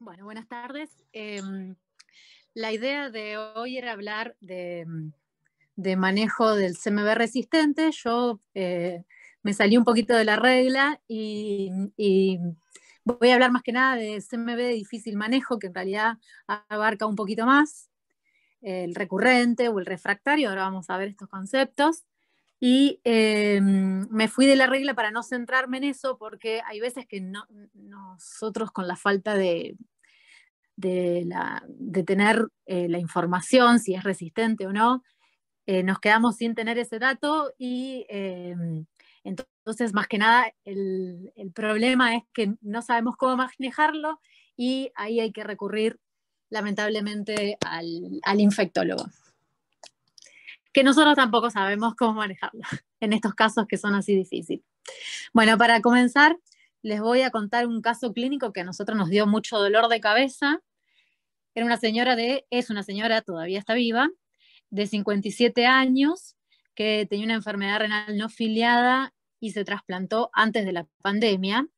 Bueno, buenas tardes. Em, la idea de hoy era hablar de, manejo del CMB resistente. Yo eh, me salí un poquito de la regla y, voy a hablar más que nada de CMB difícil manejo, que en realidad abarca un poquito más el recurrente o el refractario. Ahora vamos a ver estos conceptos. Y eh, me fui de la regla para no centrarme en eso, porque hay veces que nosotros con la falta de, tener eh, la información, si es resistente o no, eh, nos quedamos sin tener ese dato y entonces, más que nada, el, problema es que no sabemos cómo manejarlo y ahí hay que recurrir lamentablemente al infectólogo que nosotros tampoco sabemos cómo manejarlo en estos casos que son así difíciles. Bueno, para comenzar, les voy a contar un caso clínico que a nosotros nos dio mucho dolor de cabeza. Era una señora de, es una señora, todavía está viva, de 57 años, que tenía una enfermedad renal no filiada y se trasplantó antes de la pandemia.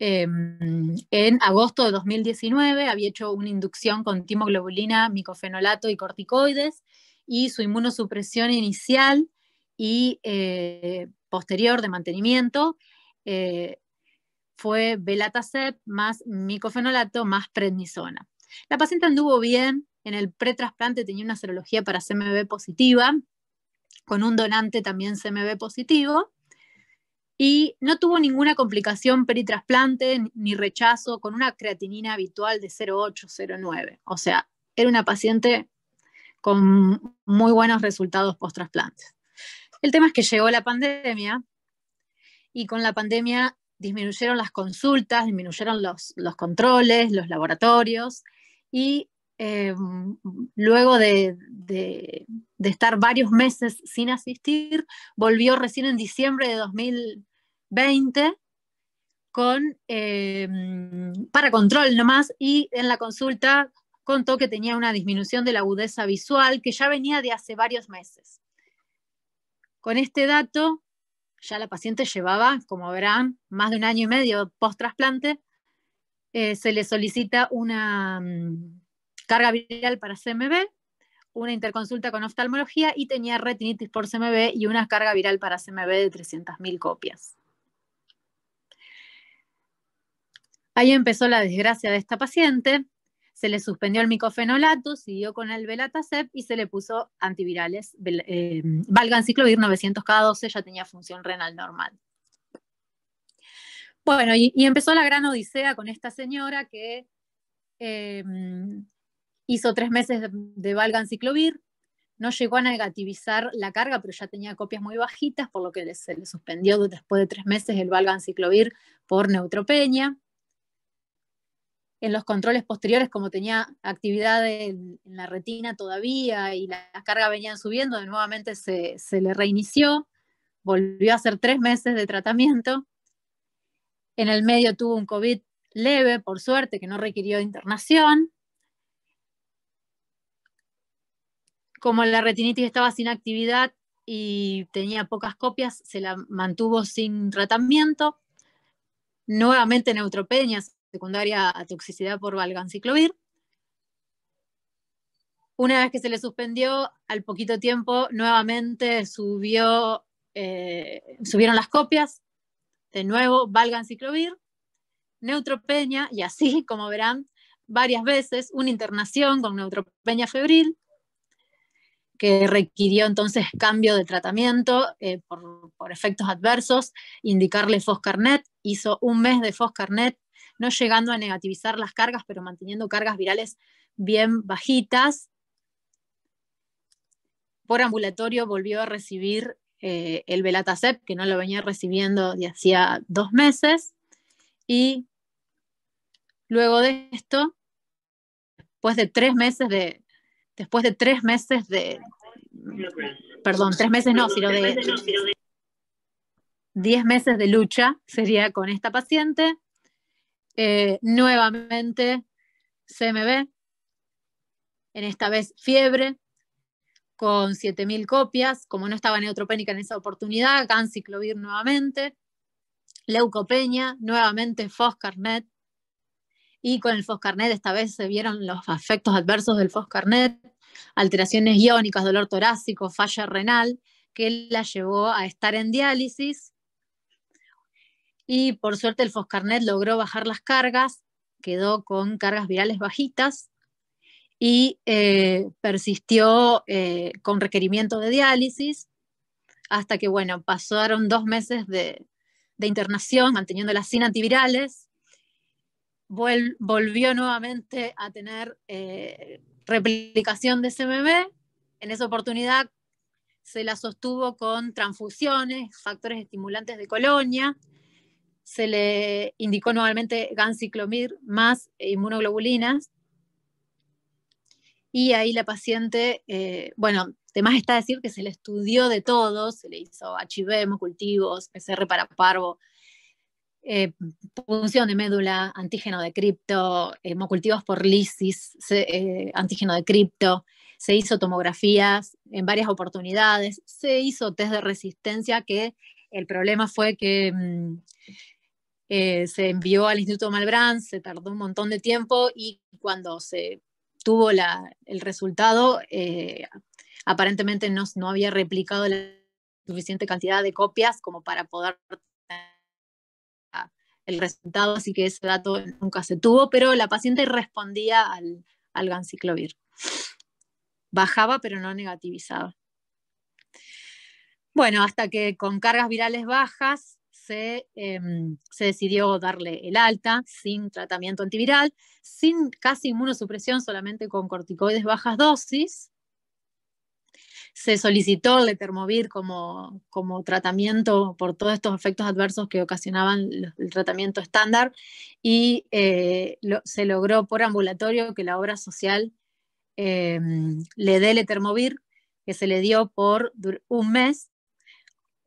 Em, en agosto de 2019 había hecho una inducción con timoglobulina, micofenolato y corticoides y su inmunosupresión inicial y eh, posterior de mantenimiento eh, fue belatacept más micofenolato más prednisona. La paciente anduvo bien, en el pretrasplante tenía una serología para CMB positiva, con un donante también CMB positivo, y no tuvo ninguna complicación peritrasplante ni rechazo con una creatinina habitual de 0,8, 0,9. O sea, era una paciente con muy buenos resultados post trasplantes. El tema es que llegó la pandemia y con la pandemia disminuyeron las consultas, disminuyeron los, controles, los laboratorios y eh, luego de, estar varios meses sin asistir, volvió recién en diciembre de 2020 con, eh, para control nomás y en la consulta contó que tenía una disminución de la agudeza visual que ya venía de hace varios meses. Con este dato, ya la paciente llevaba, como verán, más de un año y medio post-trasplante, eh, se le solicita una mm, carga viral para CMB, una interconsulta con oftalmología y tenía retinitis por CMB y una carga viral para CMB de 300.000 copias. Ahí empezó la desgracia de esta paciente, se le suspendió el micofenolato, siguió con el velatacept y se le puso antivirales. Eh, valganciclovir 900 cada 12 ya tenía función renal normal. Bueno, y, empezó la gran odisea con esta señora que eh, hizo tres meses de, de valganciclovir, no llegó a negativizar la carga, pero ya tenía copias muy bajitas, por lo que se le suspendió después de tres meses el valganciclovir por neutropenia en los controles posteriores, como tenía actividad en, la retina todavía y las cargas venían subiendo, nuevamente se, le reinició, volvió a hacer tres meses de tratamiento. En el medio tuvo un COVID leve, por suerte, que no requirió internación. Como la retinitis estaba sin actividad y tenía pocas copias, se la mantuvo sin tratamiento. Nuevamente neutropenia, secundaria a toxicidad por valganciclovir. Una vez que se le suspendió, al poquito tiempo nuevamente subió, eh, subieron las copias, de nuevo valganciclovir, neutropenia y así, como verán, varias veces una internación con neutropenia febril que requirió entonces cambio de tratamiento eh, por, por, efectos adversos, indicarle Foscarnet, hizo un mes de Foscarnet no llegando a negativizar las cargas, pero manteniendo cargas virales bien bajitas. Por ambulatorio volvió a recibir eh, el Velatacep, que no lo venía recibiendo de hacía dos meses. Y luego de esto, después de tres meses de, después de tres meses de, perdón, tres meses no, sino de diez meses de lucha sería con esta paciente, eh, nuevamente CMB, en esta vez fiebre, con 7.000 copias, como no estaba neutropénica en esa oportunidad, ganciclovir nuevamente, leucopenia, nuevamente foscarnet, y con el foscarnet esta vez se vieron los efectos adversos del foscarnet, alteraciones iónicas, dolor torácico, falla renal, que la llevó a estar en diálisis y por suerte el Foscarnet logró bajar las cargas, quedó con cargas virales bajitas y eh, persistió eh, con requerimiento de diálisis hasta que, bueno, pasaron dos meses de, internación manteniendo las sin antivirales, volvió nuevamente a tener eh, replicación de CMB, en esa oportunidad se la sostuvo con transfusiones, factores estimulantes de colonia, se le indicó nuevamente ganciclomir más inmunoglobulinas. Y ahí la paciente, eh, bueno, además está decir que se le estudió de todo, se le hizo HIV, cultivos, PCR para parvo, eh, punción de médula, antígeno de cripto, hemocultivos por lisis, eh, antígeno de cripto, se hizo tomografías en varias oportunidades, se hizo test de resistencia que el problema fue que mm, eh, se envió al Instituto Malbrand, se tardó un montón de tiempo y cuando se tuvo el resultado, eh, aparentemente no, había replicado la suficiente cantidad de copias como para poder el resultado, así que ese dato nunca se tuvo, pero la paciente respondía al, al ganciclovir. Bajaba, pero no negativizaba. Bueno, hasta que con cargas virales bajas Em, se, decidió darle el alta sin tratamiento antiviral, sin casi inmunosupresión, solamente con corticoides bajas dosis. Se solicitó el termovir como, como tratamiento por todos estos efectos adversos que ocasionaban el tratamiento estándar y eh, se logró por ambulatorio que la obra social em, le dé el que se le dio por un mes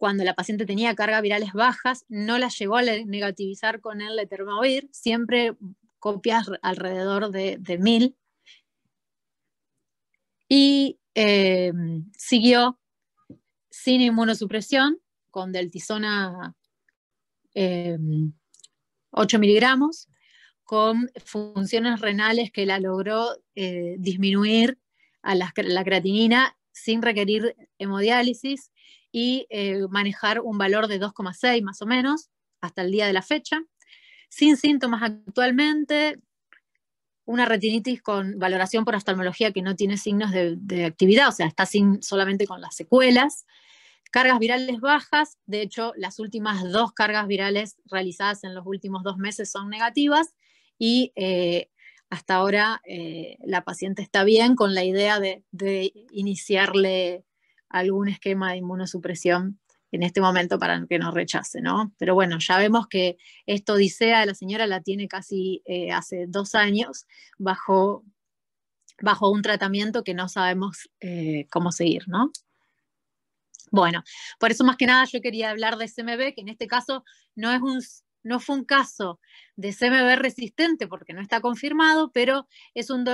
cuando la paciente tenía cargas virales bajas, no las llegó a negativizar con el letermovir, siempre copias alrededor de, mil. Y em, siguió sin inmunosupresión, con deltisona 8 em, miligramos, con funciones renales que la logró eh, disminuir a la creatinina sin requerir hemodiálisis y eh, manejar un valor de 2,6 más o menos hasta el día de la fecha. Sin síntomas actualmente, una retinitis con valoración por oftalmología que no tiene signos de, actividad, o sea, está sin, solamente con las secuelas. Cargas virales bajas, de hecho, las últimas dos cargas virales realizadas en los últimos dos meses son negativas y eh, hasta ahora eh, la paciente está bien con la idea de iniciarle algún esquema de inmunosupresión en este momento para que nos rechace, ¿no? Pero bueno, ya vemos que esto odisea de la señora la tiene casi eh, hace dos años bajo, bajo un tratamiento que no sabemos eh, cómo seguir, ¿no? Bueno, por eso más que nada yo quería hablar de cmb que en este caso no es un no fue un caso de CMV resistente porque no está confirmado, pero es un,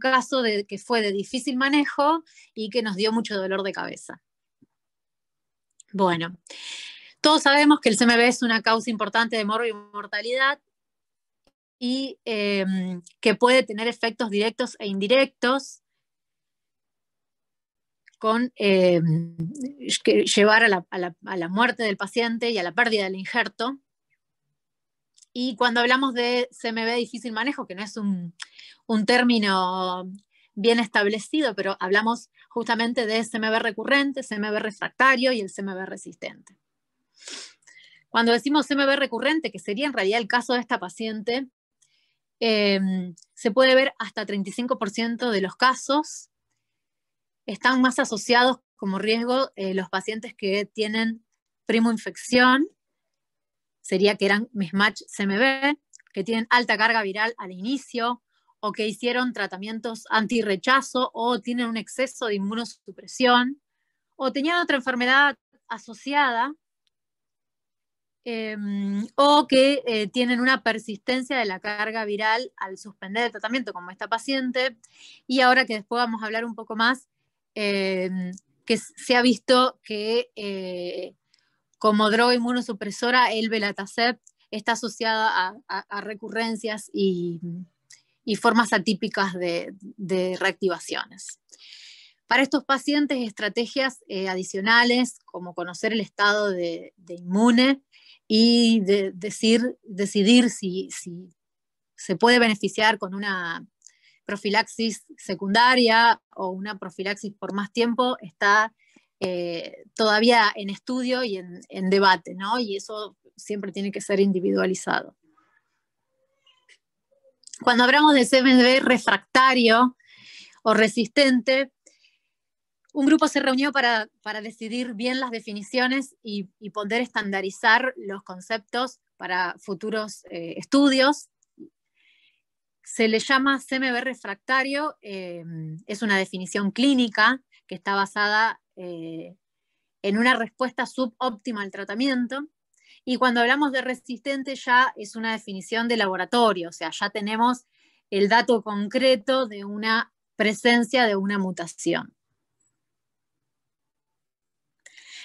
caso de, que fue de difícil manejo y que nos dio mucho dolor de cabeza. Bueno, todos sabemos que el CMV es una causa importante de morbo y mortalidad y em, que puede tener efectos directos e indirectos con em, llevar a la, muerte del paciente y a la pérdida del injerto. Y cuando hablamos de CMB difícil manejo, que no es un, término bien establecido, pero hablamos justamente de CMB recurrente, CMB refractario y el CMB resistente. Cuando decimos CMB recurrente, que sería en realidad el caso de esta paciente, eh, se puede ver hasta 35% de los casos. Están más asociados como riesgo eh, los pacientes que tienen primo infección sería que eran mismatch cmb que tienen alta carga viral al inicio o que hicieron tratamientos antirrechazo o tienen un exceso de inmunosupresión o tenían otra enfermedad asociada em, o que eh, tienen una persistencia de la carga viral al suspender el tratamiento como esta paciente y ahora que después vamos a hablar un poco más em, que se ha visto que eh, como droga inmunosupresora, el belatacept está asociada a, recurrencias y, formas atípicas de, reactivaciones. Para estos pacientes, estrategias eh, adicionales, como conocer el estado de, inmune y decidir si, si se puede beneficiar con una profilaxis secundaria o una profilaxis por más tiempo, está eh, todavía en estudio y en, debate, ¿no? Y eso siempre tiene que ser individualizado. Cuando hablamos de CMB refractario o resistente, un grupo se reunió para, decidir bien las definiciones y, poder estandarizar los conceptos para futuros eh, estudios se le llama CMB refractario, eh, es una definición clínica que está basada eh, en una respuesta subóptima al tratamiento. Y cuando hablamos de resistente ya es una definición de laboratorio, o sea, ya tenemos el dato concreto de una presencia de una mutación.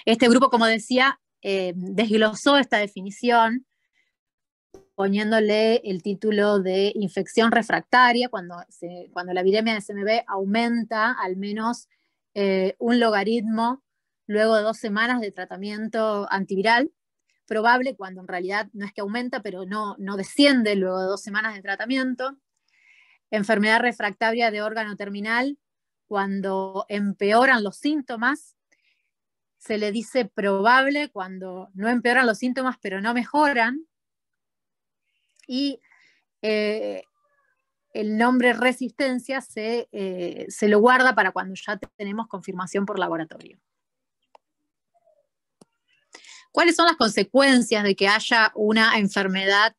Este grupo, como decía, eh, desglosó esta definición poniéndole el título de infección refractaria cuando, cuando la viremia de CMV aumenta al menos eh, un logaritmo luego de dos semanas de tratamiento antiviral, probable cuando en realidad no es que aumenta, pero no, no desciende luego de dos semanas de tratamiento. Enfermedad refractaria de órgano terminal, cuando empeoran los síntomas, se le dice probable cuando no empeoran los síntomas pero no mejoran. Y eh, el nombre resistencia eh, se, lo guarda para cuando ya tenemos confirmación por laboratorio. ¿Cuáles son las consecuencias de que haya una enfermedad,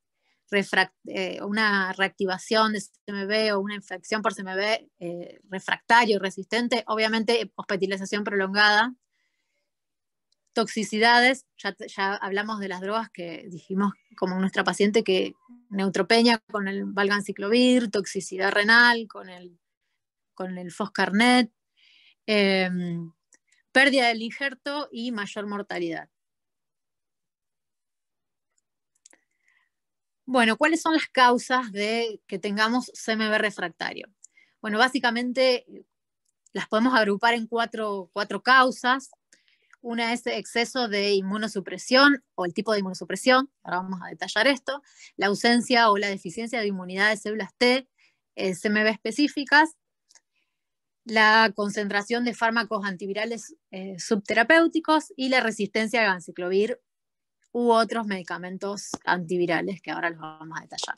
eh, una reactivación de CMB o una infección por CMB eh, refractario resistente? Obviamente, hospitalización prolongada, toxicidades, ya, hablamos de las drogas que dijimos como nuestra paciente que neutropeña con el valganciclovir, toxicidad renal con el, foscarnet, em, pérdida del injerto y mayor mortalidad. Bueno, ¿cuáles son las causas de que tengamos CMB refractario? Bueno, básicamente eh, las podemos agrupar en cuatro, cuatro causas. Una es exceso de inmunosupresión o el tipo de inmunosupresión, ahora vamos a detallar esto, la ausencia o la deficiencia de inmunidad de células T, CMB eh, específicas, la concentración de fármacos antivirales eh, subterapéuticos y la resistencia a ganciclovir u otros medicamentos antivirales que ahora los vamos a detallar.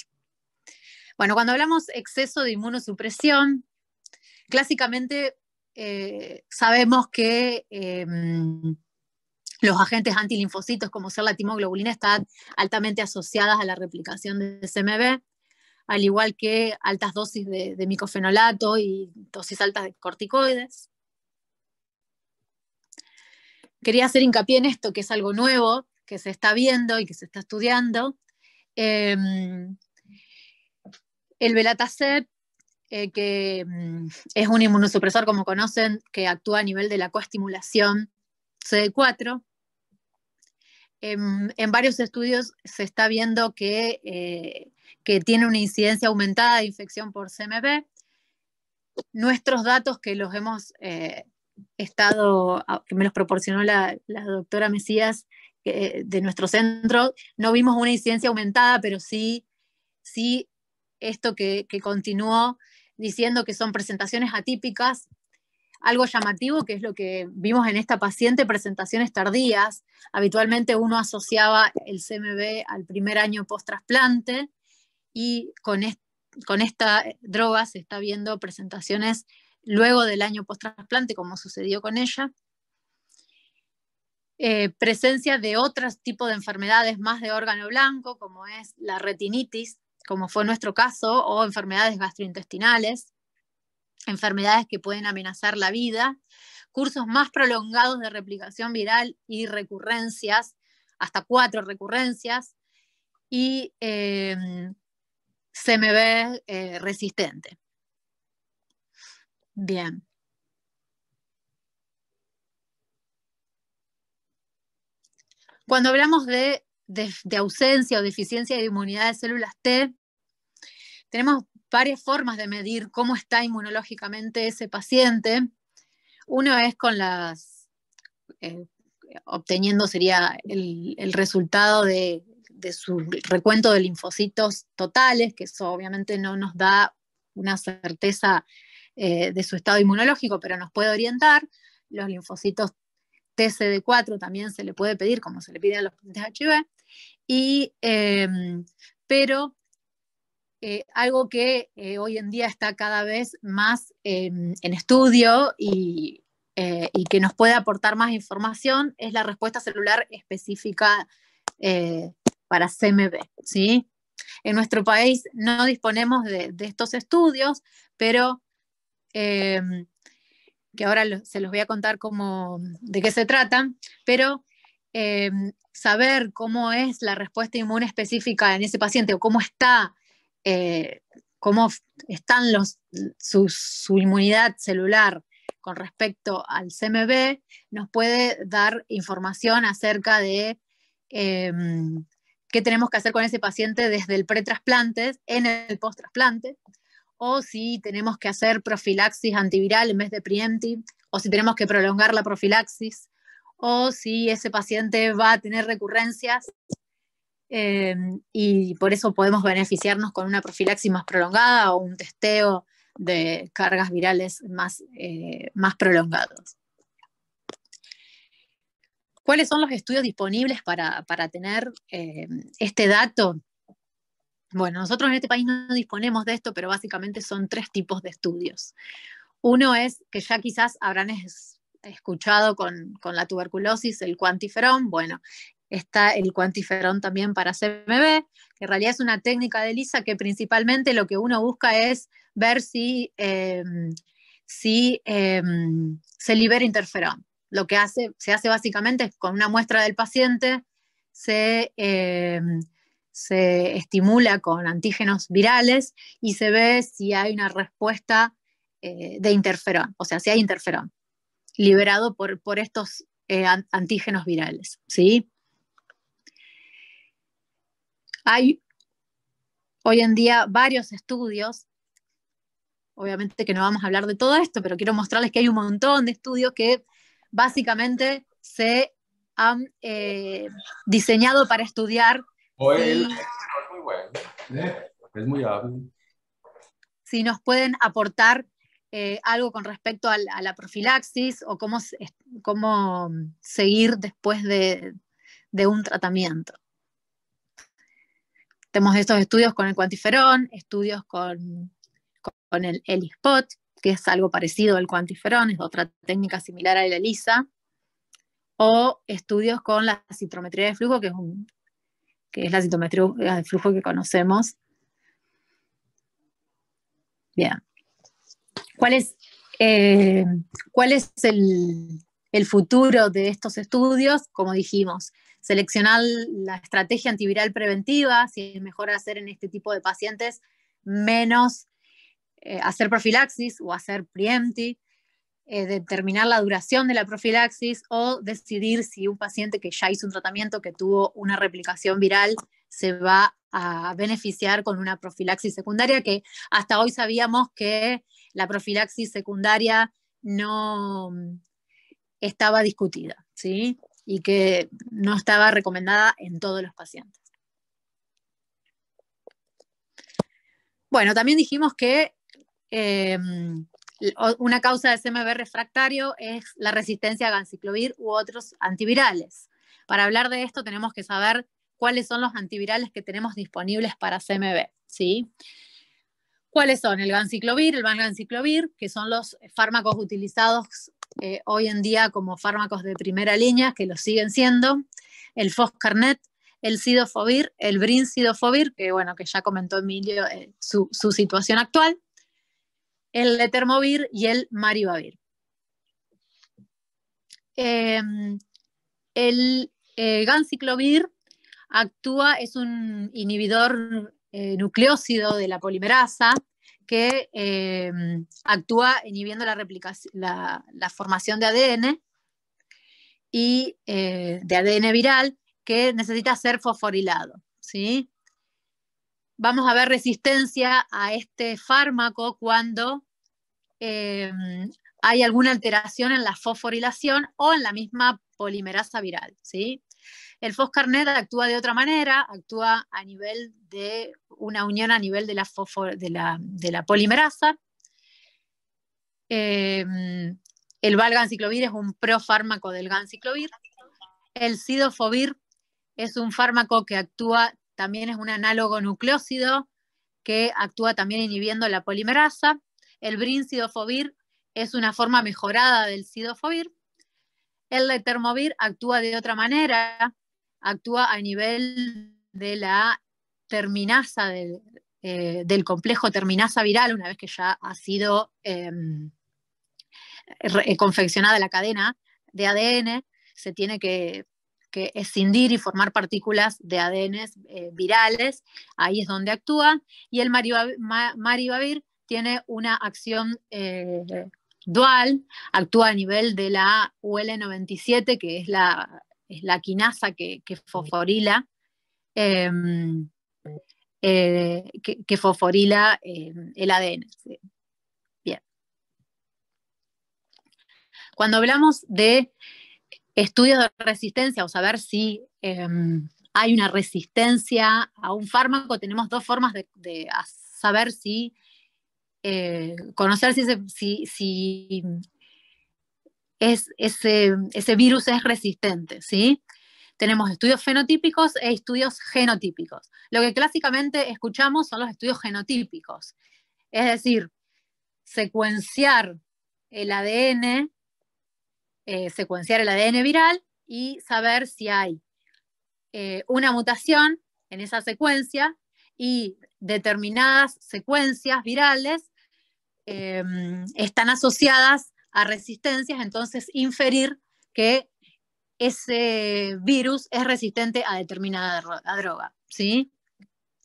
Bueno, cuando hablamos exceso de inmunosupresión, clásicamente eh, sabemos que eh, los agentes antilinfocitos, como ser la timoglobulina, están altamente asociadas a la replicación de CMV, al igual que altas dosis de, micofenolato y dosis altas de corticoides. Quería hacer hincapié en esto, que es algo nuevo, que se está viendo y que se está estudiando. Em, el Belatacept, eh, que mm, es un inmunosupresor, como conocen, que actúa a nivel de la coestimulación CD4. Em, en, varios estudios se está viendo que, eh, que tiene una incidencia aumentada de infección por CMV. Nuestros datos que los hemos eh, estado, que me los proporcionó la, doctora Mesías de nuestro centro, no vimos una incidencia aumentada, pero sí, esto que, que continuó diciendo que son presentaciones atípicas, algo llamativo, que es lo que vimos en esta paciente, presentaciones tardías. Habitualmente uno asociaba el CMB al primer año post-trasplante y con, con, esta droga se está viendo presentaciones luego del año post-trasplante, como sucedió con ella. Eh, presencia de otros tipos de enfermedades más de órgano blanco, como es la retinitis, como fue nuestro caso, o enfermedades gastrointestinales, enfermedades que pueden amenazar la vida, cursos más prolongados de replicación viral y recurrencias, hasta cuatro recurrencias, y em, se me ve eh, resistente. Bien. Cuando hablamos de de, ausencia o deficiencia de inmunidad de células T, tenemos varias formas de medir cómo está inmunológicamente ese paciente. Uno es con las, eh, obteniendo sería el, resultado de, su recuento de linfocitos totales, que eso obviamente no nos da una certeza eh, de su estado inmunológico, pero nos puede orientar. Los linfocitos TCD4 también se le puede pedir, como se le pide a los pacientes HIV. Y, em, pero eh, algo que eh, hoy en día está cada vez más em, en estudio eh, y, que nos puede aportar más información es la respuesta celular específica para CMB. ¿sí? En nuestro país no disponemos de, estos estudios, pero em, que ahora se los voy a contar cómo, de qué se trata, pero saber cómo es la respuesta inmune específica en ese paciente o cómo está, eh, cómo están los, su, inmunidad celular con respecto al CMB, nos puede dar información acerca de em, qué tenemos que hacer con ese paciente desde el pretrasplante, en el post o si tenemos que hacer profilaxis antiviral en vez de preemptive, o si tenemos que prolongar la profilaxis, o si ese paciente va a tener recurrencias eh, y por eso podemos beneficiarnos con una profilaxis más prolongada o un testeo de cargas virales más, eh, más prolongados. ¿Cuáles son los estudios disponibles para, tener eh, este dato? Bueno, nosotros en este país no disponemos de esto, pero básicamente son tres tipos de estudios. Uno es que ya quizás habrán escuchado con, la tuberculosis, el cuantiferón, bueno, está el cuantiferón también para CMB, que en realidad es una técnica de lisa que principalmente lo que uno busca es ver si, eh, eh, se libera interferón. Lo que hace, se hace básicamente es con una muestra del paciente, se, eh, se estimula con antígenos virales y se ve si hay una respuesta de interferón, o sea, si hay interferón liberado por, estos eh, antígenos virales. ¿sí? Hay hoy en día varios estudios, obviamente que no vamos a hablar de todo esto, pero quiero mostrarles que hay un montón de estudios que básicamente se han eh, diseñado para estudiar. Si nos pueden aportar eh, algo con respecto a, la profilaxis o cómo, cómo mm, seguir después de, un tratamiento. Tenemos estos estudios con el cuantiferón, estudios con, el ELISPOT, que es algo parecido al cuantiferón, es otra técnica similar a la ELISA, o estudios con la citrometría de flujo, que es, que es la citrometría de flujo que conocemos. Bien. ¿Cuál es, eh, cuál es el, futuro de estos estudios? Como dijimos, seleccionar la estrategia antiviral preventiva, si es mejor hacer en este tipo de pacientes, menos eh, hacer profilaxis o hacer preempti, eh, determinar la duración de la profilaxis o decidir si un paciente que ya hizo un tratamiento, que tuvo una replicación viral, se va a beneficiar con una profilaxis secundaria que hasta hoy sabíamos que la profilaxis secundaria no mm, estaba discutida, ¿sí? Y que no estaba recomendada en todos los pacientes. Bueno, también dijimos que eh, mm, una causa de CMV refractario es la resistencia a ganciclovir u otros antivirales. Para hablar de esto tenemos que saber cuáles son los antivirales que tenemos disponibles para CMV, ¿sí? ¿Cuáles son? El ganciclovir, el vanganciclovir, que son los fármacos utilizados eh, hoy en día como fármacos de primera línea, que lo siguen siendo, el foscarnet, el sidofovir, el brincidofovir, que bueno, que ya comentó Emilio eh, su, situación actual, el letermovir y el maribavir. Em, el eh, ganciclovir actúa, es un inhibidor eh, nucleócido de la polimerasa que eh, actúa inhibiendo la, la, formación de ADN y eh, de ADN viral que necesita ser fosforilado. ¿sí? Vamos a ver resistencia a este fármaco cuando hay alguna alteración en la fosforilación o en la misma polimerasa viral. ¿sí? El foscarnet actúa de otra manera, actúa a nivel de una unión a nivel de la, polimerasa. Em, el valganciclovir es un profármaco del ganciclovir. El sidofovir es un fármaco que actúa, también es un análogo nucleócido, que actúa también inhibiendo la polimerasa. El brincidofovir es una forma mejorada del sidofovir el termovir actúa de otra manera, actúa a nivel de la terminasa eh, del, complejo terminasa viral, una vez que ya ha sido em, eh, confeccionada la cadena de ADN, se tiene que, escindir y formar partículas de ADN eh, virales, ahí es donde actúa, y el marivavir maribavir tiene una acción dual, actúa a nivel de la UL97, que es la, es quinasa que, fosforila, em, eh, que, fosforila em, el ADN. Bien. Cuando hablamos de estudios de resistencia o saber si em, hay una resistencia a un fármaco, tenemos dos formas de saber si eh, conocer si, es, ese, virus es resistente, ¿sí? Tenemos estudios fenotípicos e estudios genotípicos. Lo que clásicamente escuchamos son los estudios genotípicos, es decir, secuenciar el ADN, eh, secuenciar el ADN viral y saber si hay eh, una mutación en esa secuencia y determinadas secuencias virales Em, están asociadas a resistencias, entonces inferir que ese virus es resistente a determinada droga, ¿sí?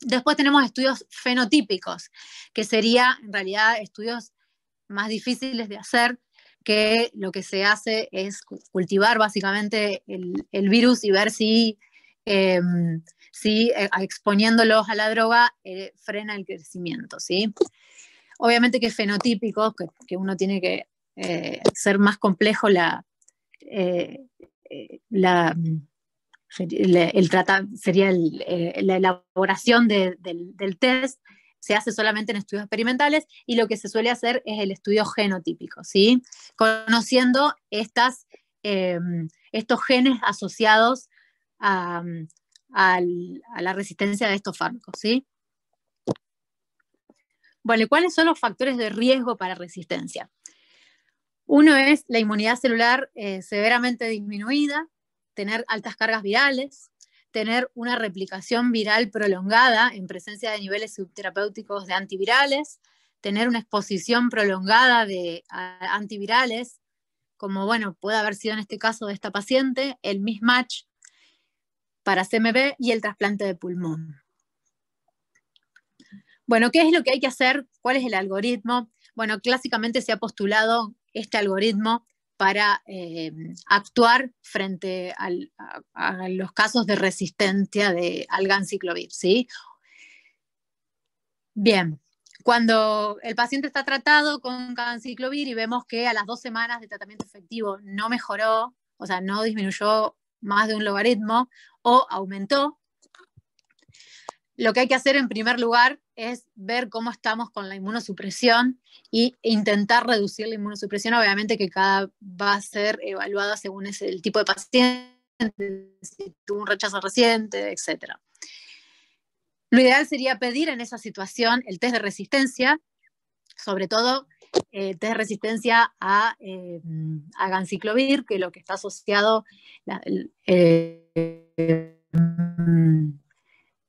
Después tenemos estudios fenotípicos, que serían en realidad estudios más difíciles de hacer, que lo que se hace es cultivar básicamente el, virus y ver si, em, si eh, exponiéndolos a la droga eh, frena el crecimiento, ¿sí? Obviamente que fenotípicos, que, que uno tiene que ser eh, más complejo la, eh, eh, mm, el sería la elaboración del, test, se hace solamente en estudios experimentales y lo que se suele hacer es el estudio genotípico, ¿sí? conociendo estas, estos genes asociados a, mm, a, la resistencia de estos fármacos. ¿sí? Bueno, ¿cuáles son los factores de riesgo para resistencia? Uno es la inmunidad celular eh, severamente disminuida, tener altas cargas virales, tener una replicación viral prolongada en presencia de niveles subterapéuticos de antivirales, tener una exposición prolongada de antivirales, como bueno, puede haber sido en este caso de esta paciente, el mismatch para cMB y el trasplante de pulmón. Bueno, ¿qué es lo que hay que hacer? ¿Cuál es el algoritmo? Bueno, clásicamente se ha postulado este algoritmo para eh, actuar frente a, los casos de resistencia de, al ganciclovir, ¿sí? Bien, cuando el paciente está tratado con ganciclovir y vemos que a las dos semanas de tratamiento efectivo no mejoró, o sea, no disminuyó más de un logaritmo o aumentó, lo que hay que hacer en primer lugar es ver cómo estamos con la inmunosupresión e intentar reducir la inmunosupresión, obviamente que cada va a ser evaluada según es el tipo de paciente, si tuvo un rechazo reciente, etc. Lo ideal sería pedir en esa situación el test de resistencia, sobre todo eh, test de resistencia a, eh, a ganciclovir, que es lo que está asociado... Eh,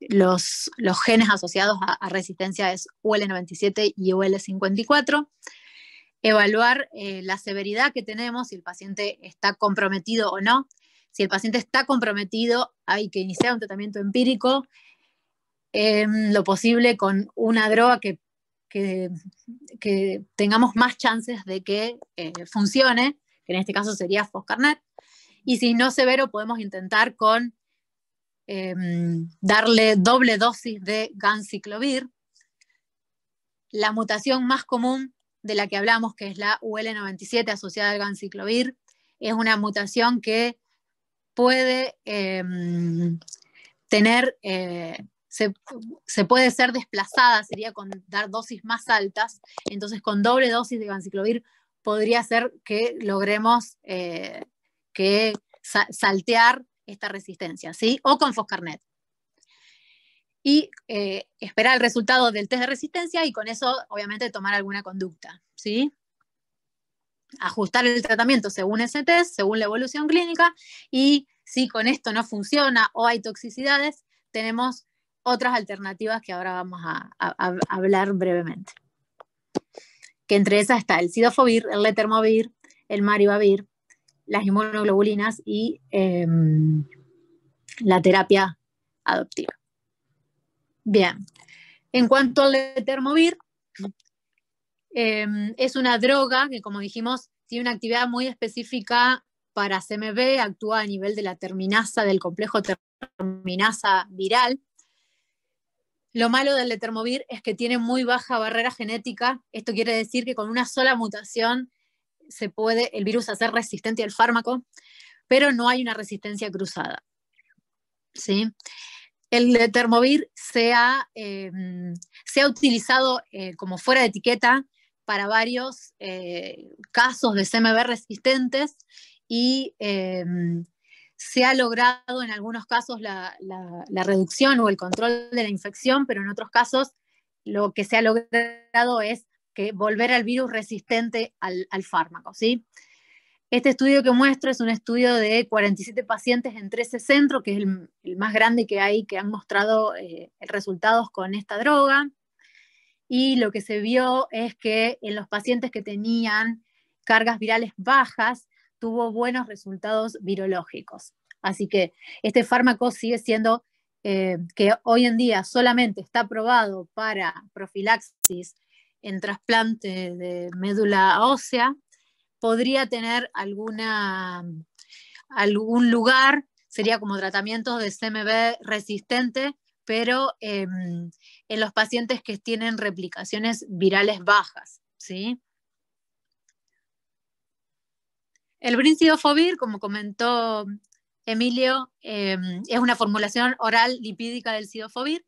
los, genes asociados a, resistencia es UL97 y UL54. Evaluar eh, la severidad que tenemos, si el paciente está comprometido o no. Si el paciente está comprometido, hay que iniciar un tratamiento empírico, em, lo posible con una droga que, tengamos más chances de que eh, funcione, que en este caso sería Foscarnet. Y si no severo, podemos intentar con Em, darle doble dosis de ganciclovir. La mutación más común de la que hablamos, que es la UL97 asociada al ganciclovir, es una mutación que puede em, tener, eh, se, puede ser desplazada, sería con dar dosis más altas, entonces con doble dosis de ganciclovir podría ser que logremos eh, que saltear esta resistencia, ¿sí? O con Foscarnet. Y eh, esperar el resultado del test de resistencia y con eso, obviamente, tomar alguna conducta, ¿sí? Ajustar el tratamiento según ese test, según la evolución clínica, y si con esto no funciona o hay toxicidades, tenemos otras alternativas que ahora vamos a, hablar brevemente. Que entre esas está el sidofovir, el letermovir, el maribavir, las inmunoglobulinas y em, la terapia adoptiva. Bien, en cuanto al Letermovir, em, es una droga que, como dijimos, tiene una actividad muy específica para CMV, actúa a nivel de la terminasa, del complejo terminasa viral. Lo malo del letermovir es que tiene muy baja barrera genética, esto quiere decir que con una sola mutación se puede el virus hacer resistente al fármaco, pero no hay una resistencia cruzada. ¿sí? El de Termovir se ha, em, se ha utilizado eh, como fuera de etiqueta para varios eh, casos de CMV resistentes y em, se ha logrado en algunos casos la reducción o el control de la infección, pero en otros casos lo que se ha logrado es que volver al virus resistente al, fármaco, ¿sí? Este estudio que muestro es un estudio de 47 pacientes en 13 centros, que es el, más grande que hay, que han mostrado eh, resultados con esta droga. Y lo que se vio es que en los pacientes que tenían cargas virales bajas, tuvo buenos resultados virológicos. Así que este fármaco sigue siendo, eh, que hoy en día solamente está aprobado para profilaxis en trasplante de médula ósea podría tener alguna, algún lugar, sería como tratamiento de CMV resistente, pero em, en los pacientes que tienen replicaciones virales bajas. ¿sí? El brincidofovir, como comentó Emilio, em, es una formulación oral lipídica del sidofovir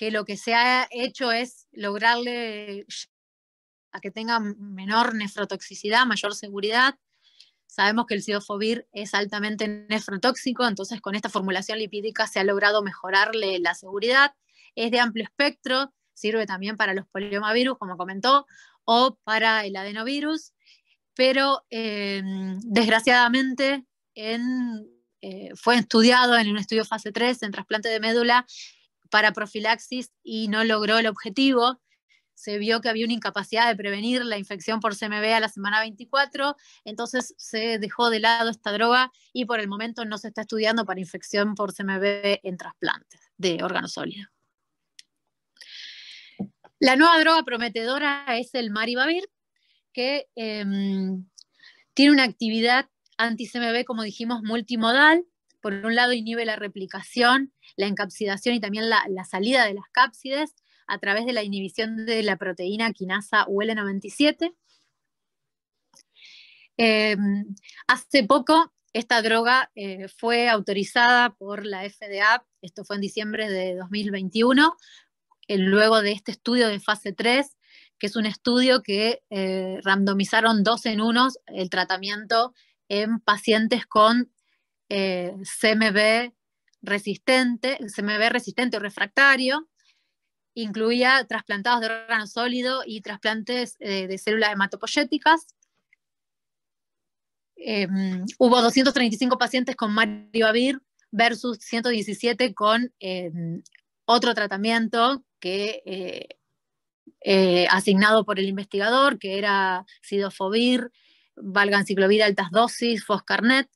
que lo que se ha hecho es lograrle a que tenga menor nefrotoxicidad, mayor seguridad. Sabemos que el sidofovir es altamente nefrotóxico, entonces con esta formulación lipídica se ha logrado mejorarle la seguridad. Es de amplio espectro, sirve también para los poliomavirus, como comentó, o para el adenovirus, pero eh, desgraciadamente eh, fue estudiado en un estudio fase 3 en trasplante de médula para profilaxis y no logró el objetivo. Se vio que había una incapacidad de prevenir la infección por CMV a la semana 24, entonces se dejó de lado esta droga y por el momento no se está estudiando para infección por CMV en trasplantes de órganos sólidos. La nueva droga prometedora es el maribavir, que em, tiene una actividad anti-CMV, como dijimos, multimodal, por un lado inhibe la replicación, la encapsidación y también la, salida de las cápsides a través de la inhibición de la proteína quinasa UL97. Eh, hace poco esta droga eh, fue autorizada por la FDA, esto fue en diciembre de 2021, eh, luego de este estudio de fase 3, que es un estudio que randomizaron dos en unos el tratamiento en pacientes con eh, CMB resistente, resistente o refractario, incluía trasplantados de órgano sólido y trasplantes eh, de células hematopoyéticas. Em, hubo 235 pacientes con maribavir versus 117 con em, otro tratamiento que eh, eh, asignado por el investigador, que era sidofovir, valganciclovir altas dosis, foscarnet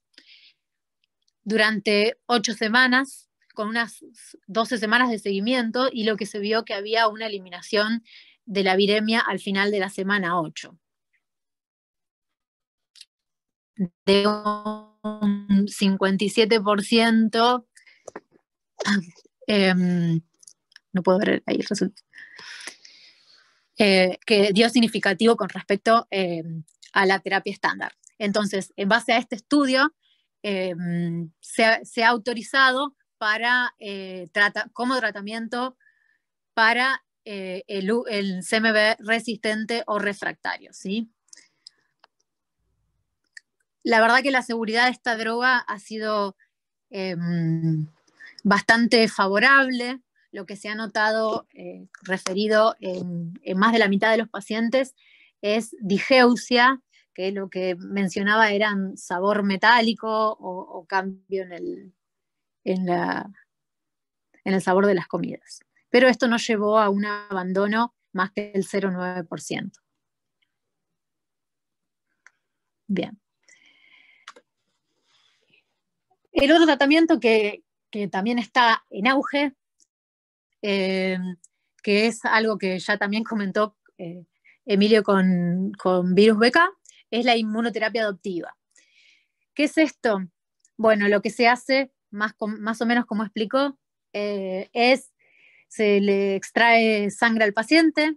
durante ocho semanas, con unas 12 semanas de seguimiento, y lo que se vio que había una eliminación de la viremia al final de la semana 8. De un 57%, em, no puedo ver ahí el resultado, eh, que dio significativo con respecto em, a la terapia estándar. Entonces, en base a este estudio, Em, se, ha, autorizado para, eh, como tratamiento para eh, el, cmb resistente o refractario. La verdad que la seguridad de esta droga ha sido em, bastante favorable. Lo que se ha notado eh, referido en, en más de la mitad de los pacientes es digeusia, que lo que mencionaba eran sabor metálico o, cambio en el, sabor de las comidas. Pero esto no llevó a un abandono más que el 0,9%. Bien. El otro tratamiento que, también está en auge, eh, que es algo que ya también comentó eh, Emilio con, con virus beca, es la inmunoterapia adoptiva. ¿Qué es esto? Bueno, lo que se hace, más, o menos como explicó, eh, es se le extrae sangre al paciente,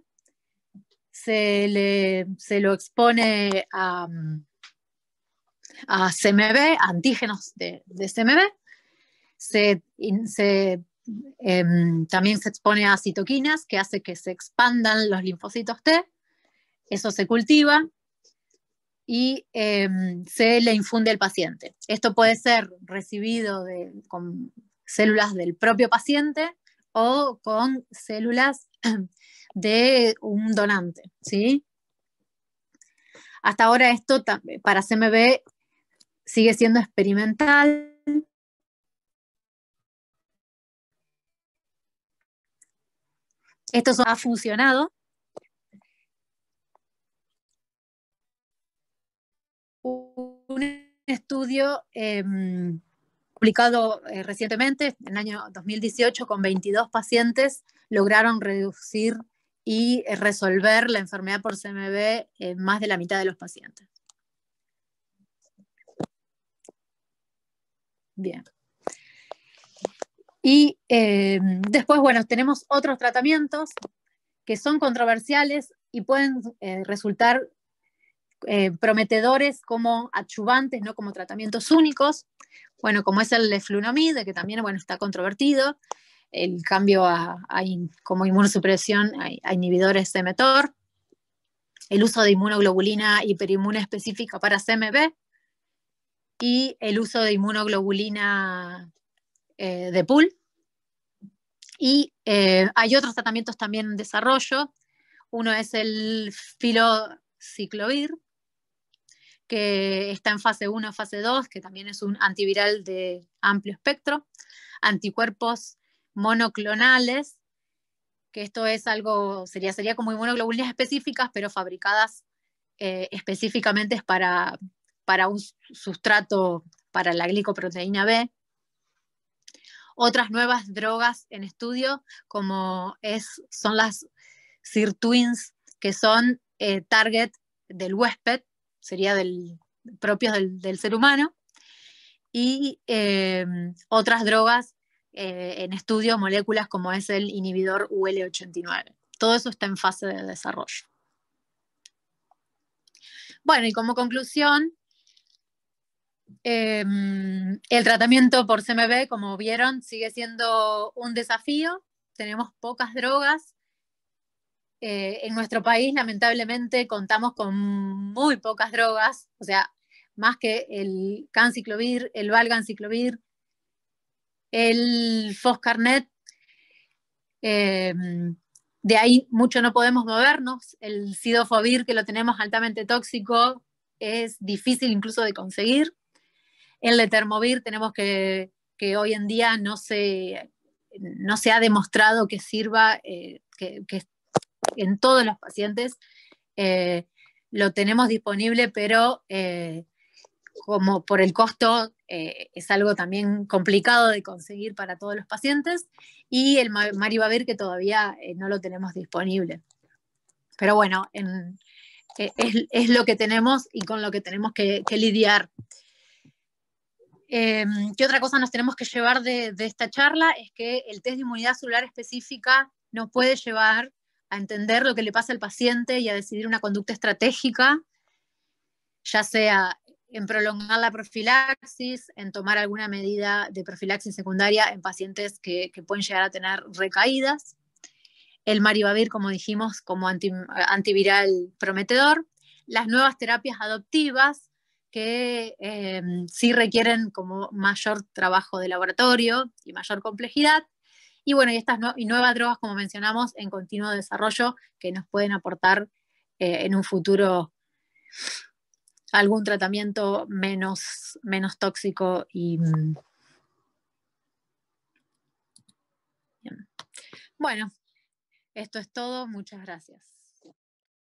se, le, lo expone a, a CMB, antígenos de, CMB, em, también se expone a citoquinas que hace que se expandan los linfocitos T, eso se cultiva, y em, se le infunde al paciente. Esto puede ser recibido con células del propio paciente o con células de un donante, ¿sí? Hasta ahora esto para CMB sigue siendo experimental. Esto ha funcionado, estudio em, publicado eh, recientemente, en el año 2018, con 22 pacientes, lograron reducir y eh, resolver la enfermedad por CMB en más de la mitad de los pacientes. Bien. Y eh, después, bueno, tenemos otros tratamientos que son controversiales y pueden resultar eh, prometedores como achubantes no como tratamientos únicos, bueno, como es el Flunomide, que también bueno, está controvertido, el cambio a, como inmunosupresión a, inhibidores de METOR, el uso de inmunoglobulina hiperinmune específica para CMB y el uso de inmunoglobulina eh, de pool. Y eh, hay otros tratamientos también en desarrollo. Uno es el filociclovir, que está en fase 1, fase 2, que también es un antiviral de amplio espectro, anticuerpos monoclonales, que esto es algo, sería, sería como inmunoglobulinas específicas, pero fabricadas eh, específicamente para, para un sustrato, para la glicoproteína B. Otras nuevas drogas en estudio, como es, son las sirtuins, que son eh, target del huésped, sería del, propios del, ser humano, y eh, otras drogas eh, en estudio, moléculas como es el inhibidor UL89. Todo eso está en fase de desarrollo. Bueno, y como conclusión, em, el tratamiento por CMB, como vieron, sigue siendo un desafío. Tenemos pocas drogas eh, en nuestro país lamentablemente contamos con muy pocas drogas, o sea, más que el canciclovir, el valganciclovir, el foscarnet. Eh, de ahí mucho no podemos movernos. El sidofovir, que lo tenemos altamente tóxico, es difícil incluso de conseguir. El letermovir tenemos que, que hoy en día no se, no se ha demostrado que sirva, eh, que, que, en todos los pacientes. Eh, lo tenemos disponible, pero eh, como por el costo eh, es algo también complicado de conseguir para todos los pacientes y el Maribavir que todavía no lo tenemos disponible. Pero bueno, es, lo que tenemos y con lo que tenemos que, lidiar. Em, ¿Qué otra cosa nos tenemos que llevar de, de, esta charla? Es que el test de inmunidad celular específica nos puede llevar a entender lo que le pasa al paciente y a decidir una conducta estratégica, ya sea en prolongar la profilaxis, en tomar alguna medida de profilaxis secundaria en pacientes que, pueden llegar a tener recaídas. El maribavir, como dijimos, como antiviral prometedor. Las nuevas terapias adoptivas, que eh, sí requieren como mayor trabajo de laboratorio y mayor complejidad. Y bueno, y estas y nuevas drogas, como mencionamos, en continuo desarrollo, que nos pueden aportar eh, en un futuro algún tratamiento menos, tóxico y... Mm, bueno, esto es todo. Muchas gracias.